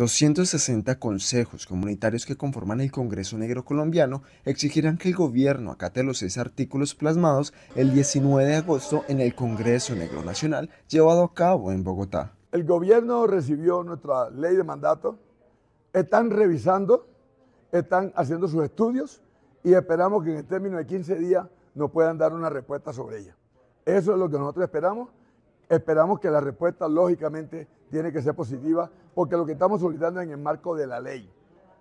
260 consejos comunitarios que conforman el Congreso Negro Colombiano exigirán que el gobierno acate los seis artículos plasmados el 19 de agosto en el Congreso Negro Nacional llevado a cabo en Bogotá. El gobierno recibió nuestra ley de mandato, están revisando, están haciendo sus estudios y esperamos que en el término de 15 días nos puedan dar una respuesta sobre ella. Eso es lo que nosotros esperamos Esperamos que la respuesta, lógicamente, tiene que ser positiva, porque lo que estamos solicitando es en el marco de la ley.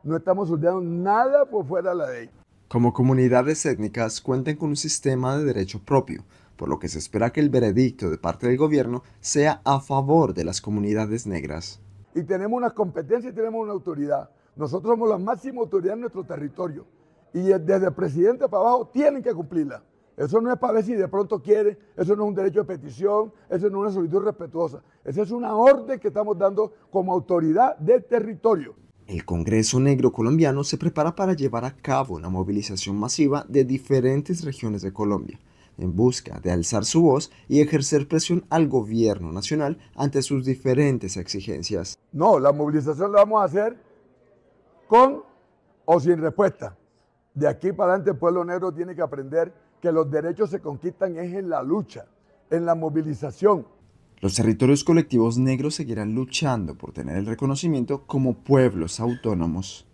No estamos solicitando nada por fuera de la ley. Como comunidades étnicas cuenten con un sistema de derecho propio, por lo que se espera que el veredicto de parte del gobierno sea a favor de las comunidades negras. Y tenemos una competencia y tenemos una autoridad. Nosotros somos la máxima autoridad en nuestro territorio. Y desde el presidente para abajo tienen que cumplirla. Eso no es para ver de pronto quiere, eso no es un derecho de petición, eso no es una solicitud respetuosa. Esa es una orden que estamos dando como autoridad del territorio. El Congreso Negro Colombiano se prepara para llevar a cabo una movilización masiva de diferentes regiones de Colombia, en busca de alzar su voz y ejercer presión al gobierno nacional ante sus diferentes exigencias. No, la movilización la vamos a hacer con o sin respuesta. De aquí para adelante el pueblo negro tiene que aprender que los derechos se conquistan es en la lucha, en la movilización. Los territorios colectivos negros seguirán luchando por tener el reconocimiento como pueblos autónomos.